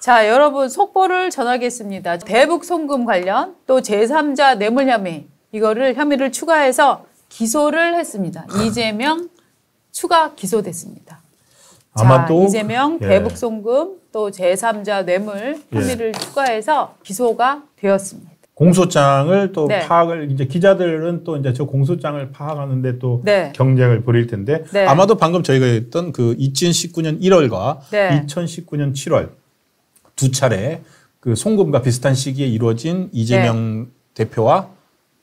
자, 여러분 속보를 전하겠습니다. 대북 송금 관련 또 제3자 뇌물 혐의 이거를 혐의를 추가해서 기소를 했습니다. 이재명 추가 기소됐습니다. 아마도 자, 이재명 예. 대북 송금 또 제3자 뇌물 예. 혐의를 예. 추가해서 기소가 되었습니다. 공소장을 또 네. 파악을 이제 기자들은 또 이제 저 공소장을 파악하는데 또 네. 경쟁을 벌일 텐데 네. 아마도 방금 저희가 했던 그 2019년 1월과 2019년 7월 두 차례 그 송금과 비슷한 시기에 이루어진 이재명 네. 대표와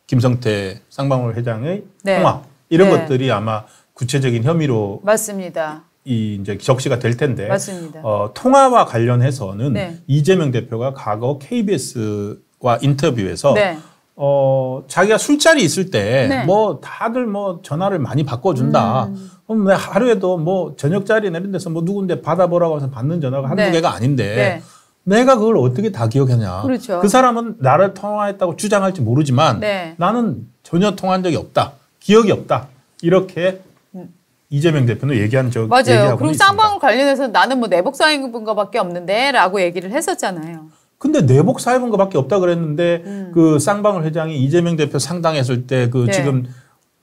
김성태 쌍방울 회장의 네. 통화 이런 네. 것들이 아마 구체적인 혐의로 맞습니다. 이 이제 적시가 될 텐데 맞습니다. 어, 통화와 관련해서는 네. 이재명 대표가 과거 KBS와 인터뷰에서 네. 어, 자기가 술자리 있을 때뭐 네. 다들 뭐 전화를 많이 바꿔준다. 음. 그럼 내 하루에도 뭐 저녁 자리 내는 데서 뭐 누군데 받아보라고 해서 받는 전화가 한두 네. 개가 아닌데 내가 그걸 어떻게 다 기억하냐. 그렇죠. 그 사람은 나를 통화했다고 주장할지 모르지만 네. 나는 전혀 통화한 적이 없다. 기억이 없다. 이렇게 음. 이재명 대표는 얘기한 적이 맞아요. 그럼 쌍방울 관련해서 나는 뭐 내복 사인분과밖에 없는데라고 얘기를 했었잖아요. 근데 내복 사회분과밖에 없다 그랬는데 음. 그 쌍방울 회장이 이재명 대표 상당했을 때그 네. 지금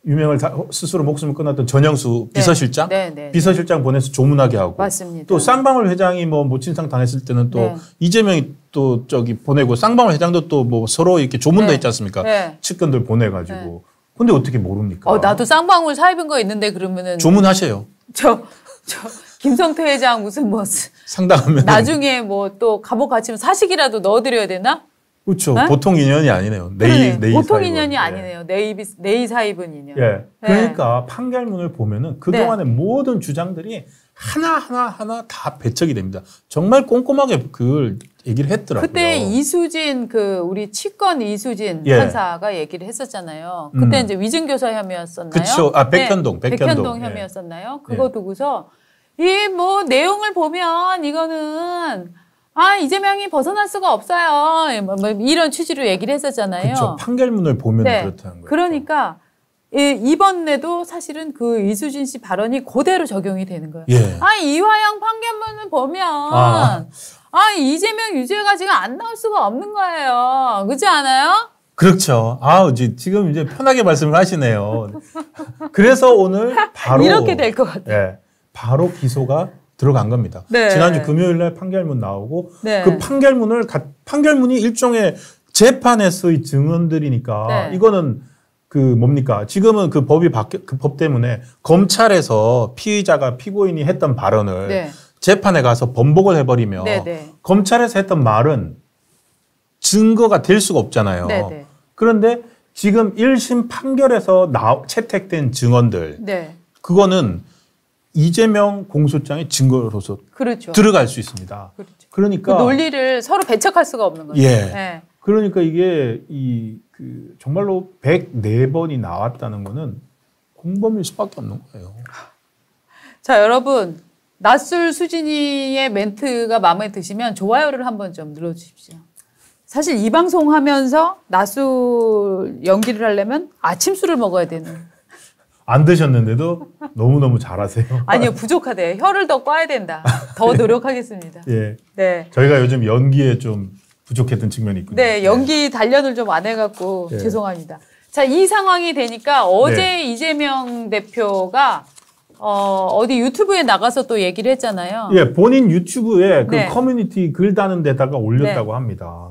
유명을 다, 스스로 목숨을 끊었던 전영수 네. 비서실장 네, 네, 네, 비서실장 보내서 조문하게 하고 맞습니다. 또 쌍방울 회장이 뭐 모친상 당했을 때는 또 네. 이재명이 또 저기 보내고 쌍방울 회장도 또 뭐 서로 이렇게 조문도 네. 있지 않습니까? 측근들 보내가지고 근데 어떻게 모릅니까? 어, 나도 쌍방울 사입은 거 있는데 그러면은 조문하세요. 저 저 김성태 회장 무슨 뭐상당하면 나중에 뭐또 감옥 갇히면 사식이라도 넣어드려야 되나? 그렇죠. 네? 보통 인연이 아니네요. 네이, 네이 보통 사입은. 인연이 예. 아니네요. 네이, 비 네이 사이브 인연. 예. 네. 그러니까 판결문을 보면은 그동안의 네. 모든 주장들이 하나하나 하나 다 배척이 됩니다. 정말 꼼꼼하게 그걸 얘기를 했더라고요. 그때 이수진 그 우리 치권 이수진 예. 판사가 얘기를 했었잖아요. 음. 그때 음. 이제 위증교사 혐의였었나요? 그렇죠. 아 백현동, 네. 백현동, 백현동 예. 혐의였었나요? 예. 그거 두고서 이 뭐 내용을 보면 이거는 아 이재명이 벗어날 수가 없어요. 뭐, 뭐 이런 취지로 얘기를 했었잖아요. 그렇죠. 판결문을 보면 네. 그렇다는 거예요. 그러니까 예, 이번에도 사실은 그 이수진 씨 발언이 그대로 적용이 되는 거예요. 예. 아 이화영 판결문을 보면 아. 아 이재명 유죄가 지금 안 나올 수가 없는 거예요. 그렇지 않아요? 그렇죠. 아, 지금 이제 편하게 말씀을 하시네요. 그래서 오늘 바로 이렇게 될 것 같아요. 예, 바로 기소가 들어간 겁니다. 네. 지난주 금요일 날 판결문 나오고 네. 그 판결문을 가, 판결문이 일종의 재판에서의 증언들이니까 네. 이거는 그 뭡니까? 지금은 그 법이 바뀌 그 법 때문에 검찰에서 피의자가 피고인이 했던 발언을 네. 재판에 가서 번복을 해버리면 네, 네. 검찰에서 했던 말은 증거가 될 수가 없잖아요. 그런데 지금 1심 판결에서 나, 채택된 증언들 그거는 이재명 공소장의 증거로서 그렇죠. 들어갈 수 있습니다. 그렇죠. 그러니까 그 논리를 서로 배척할 수가 없는 거죠. 예. 네. 그러니까 이게 이그 정말로 104번이 나왔다는 거는 공범일 수밖에 없는 거예요. 자, 여러분. 낯술 수진이의 멘트가 마음에 드시면 좋아요를 한번 좀 눌러 주십시오. 사실 이 방송 하면서 낯술 연기를 하려면 아침술을 먹어야 되는 안 드셨는데도 너무너무 잘하세요. 아니요, 부족하대요. 혀를 더 꽈야 된다. 더 예. 노력하겠습니다. 예. 네. 저희가 요즘 연기에 좀 부족했던 측면이 있군요. 네, 예. 연기 단련을 좀 안 해갖고 예. 죄송합니다. 자, 이 상황이 되니까 어제 네. 이재명 대표가 어, 어디 유튜브에 나가서 또 얘기를 했잖아요. 예, 본인 유튜브에 그 네. 커뮤니티 글 다는 데다가 올렸다고 네. 합니다.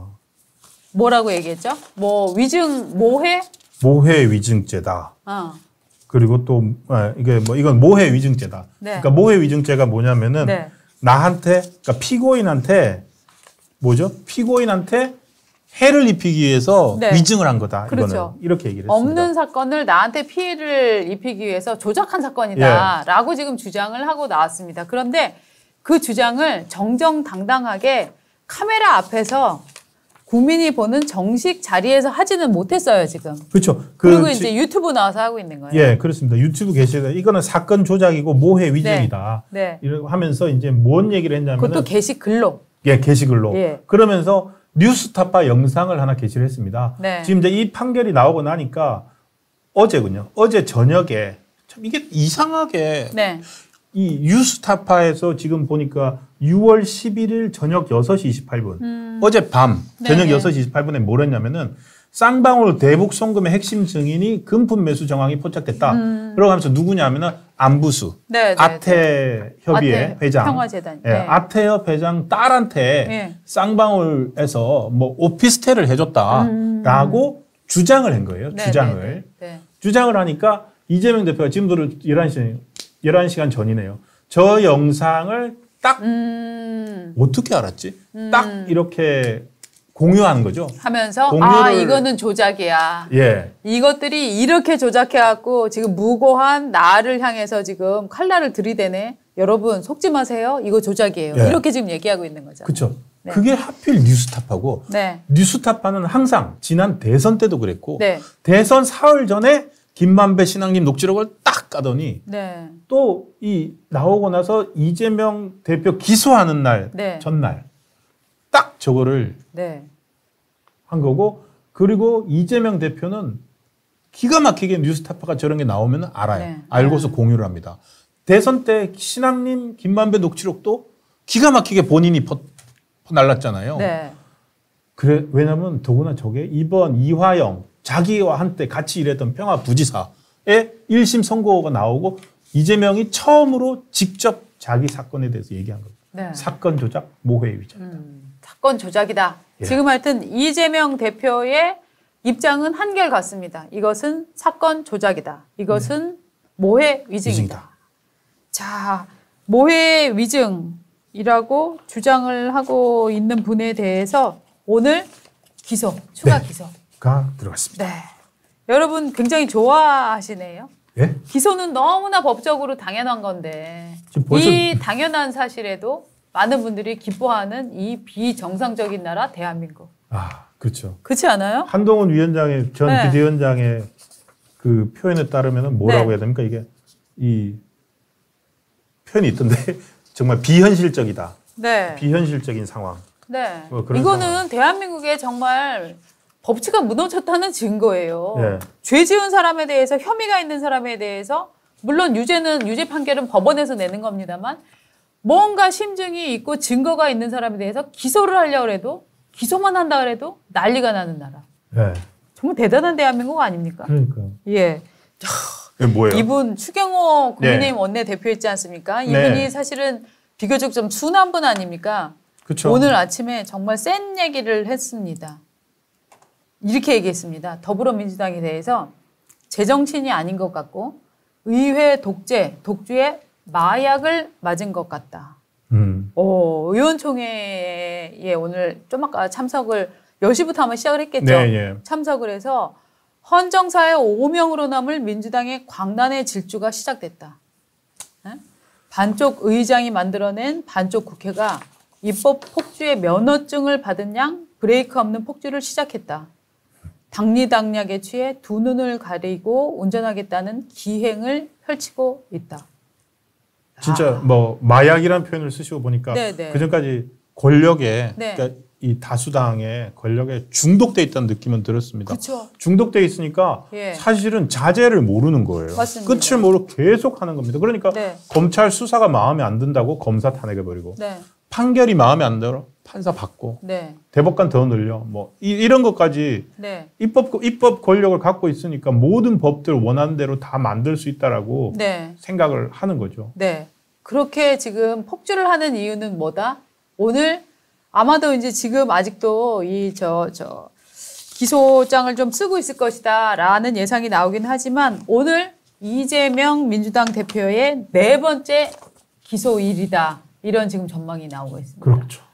뭐라고 얘기했죠? 뭐 위증 모해? 모해 위증죄다. 어. 그리고 또 아, 이게 뭐 이건 모해 위증죄다. 네. 그러니까 모해 위증죄가 뭐냐면은 네. 나한테 그러니까 피고인한테 뭐죠? 피고인한테 해를 입히기 위해서 네. 위증을 한 거다. 그렇죠. 이거는 이렇게 얘기를 없 했습니다. 없는 사건을 나한테 피해를 입히기 위해서 조작한 사건이다라고 예. 지금 주장을 하고 나왔습니다. 그런데 그 주장을 정정당당하게 카메라 앞에서 국민이 보는 정식 자리에서 하지는 못했어요 지금. 그렇죠. 그 그리고 이제 지, 유튜브 나와서 하고 있는 거예요. 예, 그렇습니다. 유튜브 게시가 이거는 사건 조작이고 모해 위증이다. 네. 네. 이러고 하면서 이제 뭔 얘기를 했냐면 그것도 게시 글로. 예, 게시 글로. 예. 그러면서 뉴스타파 영상을 하나 게시를 했습니다. 네. 지금 이제 이 판결이 나오고 나니까 어제군요. 어제 저녁에 참 이게 이상하게 네. 이 유스타파에서 지금 보니까 6월 11일 저녁 6시 28분 음. 어젯밤 네, 저녁 네네. 6시 28분에 뭘 했냐면은 쌍방울 대북 송금의 핵심 증인이 금품 매수 정황이 포착됐다. 음. 그러면서 고하 누구냐면은 안부수 네, 네 아태 네. 협의회 아태 회장 평화재단. 예, 네. 아태협 회장 딸한테 네. 쌍방울에서 뭐 오피스텔을 해줬다라고 음. 주장을 한 거예요. 네네네. 주장을 네. 주장을 하니까 이재명 대표가 지금 들어 11시 에 11시간 전이네요. 저 영상을 딱 음. 어떻게 알았지? 음. 딱 이렇게 공유하는 거죠. 하면서 아 이거는 조작이야. 예. 이것들이 이렇게 조작해갖고 지금 무고한 나를 향해서 지금 칼날을 들이대네. 여러분 속지 마세요. 이거 조작이에요. 예. 이렇게 지금 얘기하고 있는 거죠. 그렇죠. 네. 그게 하필 뉴스타파고 네. 뉴스타파는 항상 지난 대선 때도 그랬고 네. 대선 사흘 전에 김만배 신앙님 녹취록을 딱 까더니 네. 또이 나오고 나서 이재명 대표 기소하는 날 네. 전날 딱 저거를 네. 한 거고 그리고 이재명 대표는 기가 막히게 뉴스타파가 저런 게 나오면 알아요. 네. 알고서 네. 공유를 합니다. 대선 때 신앙님 김만배 녹취록도 기가 막히게 본인이 퍼, 퍼 날랐잖아요. 네. 그래 왜냐면 더구나 저게 이번 이화영 자기와 한때 같이 일했던 평화부지사의 1심 선고가 나오고 이재명이 처음으로 직접 자기 사건에 대해서 얘기한 겁니다. 네. 사건 조작, 모호의 위장다 음, 사건 조작이다. 예. 지금 하여튼 이재명 대표의 입장은 한결 같습니다. 이것은 사건 조작이다. 이것은 네. 모해 위증이다. 위증이다. 자, 모해 위증이라고 주장을 하고 있는 분에 대해서 오늘 기소, 추가 네. 기소 가 들어갔습니다. 네. 여러분 굉장히 좋아하시네요. 예? 기소는 너무나 법적으로 당연한 건데 벌써... 이 당연한 사실에도 많은 분들이 기뻐하는 이 비정상적인 나라 대한민국. 아 그렇죠. 그렇지 않아요? 한동훈 위원장의 전 네. 비대위원장의 그 표현에 따르면 뭐라고 네. 해야 됩니까 이게 이 표현이 있던데 정말 비현실적이다. 네. 비현실적인 상황. 네. 뭐 이거는 상황. 대한민국의 정말 법치가 무너졌다는 증거예요. 네. 죄 지은 사람에 대해서 혐의가 있는 사람에 대해서 물론 유죄는 유죄 판결은 법원에서 내는 겁니다만 뭔가 심증이 있고 증거가 있는 사람에 대해서 기소를 하려고 해도 기소만 한다 그래도 난리가 나는 나라. 네. 정말 대단한 대한민국 아닙니까? 그러니까. 예. 뭐예요? 이분 추경호 국민의힘 네. 원내 대표였지 않습니까? 네. 이분이 네. 사실은 비교적 좀 순한 분 아닙니까? 그쵸. 오늘 아침에 정말 센 얘기를 했습니다. 이렇게 얘기했습니다. 더불어민주당에 대해서 제정신이 아닌 것 같고 의회 독재, 독주에 마약을 맞은 것 같다. 음. 오, 어, 의원총회에 오늘 좀 아까 참석을 10시부터 아마 시작을 했겠죠. 네, 예. 참석을 해서 헌정사의 5명으로 남을 민주당의 광란의 질주가 시작됐다. 예? 반쪽 의장이 만들어낸 반쪽 국회가 입법 폭주의 면허증을 받은 양 브레이크 없는 폭주를 시작했다. 당리당략에 취해 두 눈을 가리고 운전하겠다는 기행을 펼치고 있다. 진짜 아. 뭐 마약이란 표현을 쓰시고 보니까 네, 네. 그 전까지 권력에 네. 그러니까 이 다수당의 권력에 중독돼 있다는 느낌은 들었습니다. 그쵸. 중독돼 있으니까 예. 사실은 자제를 모르는 거예요. 맞습니다. 끝을 모르고 계속 하는 겁니다. 그러니까 네. 검찰 수사가 마음에 안 든다고 검사 탄핵해 버리고 네. 판결이 마음에 안 들어 판사 받고 네. 대법관 더 늘려 뭐 이, 이런 것까지 네. 입법 입법 권력을 갖고 있으니까 모든 법들 원하는 대로 다 만들 수 있다라고 네. 생각을 하는 거죠. 네. 그렇게 지금 폭주를 하는 이유는 뭐다? 오늘 아마도 이제 지금 아직도 이 저 저 기소장을 좀 쓰고 있을 것이다라는 예상이 나오긴 하지만 오늘 이재명 민주당 대표의 네 번째 기소일이다. 이런 지금 전망이 나오고 있습니다. 그렇죠.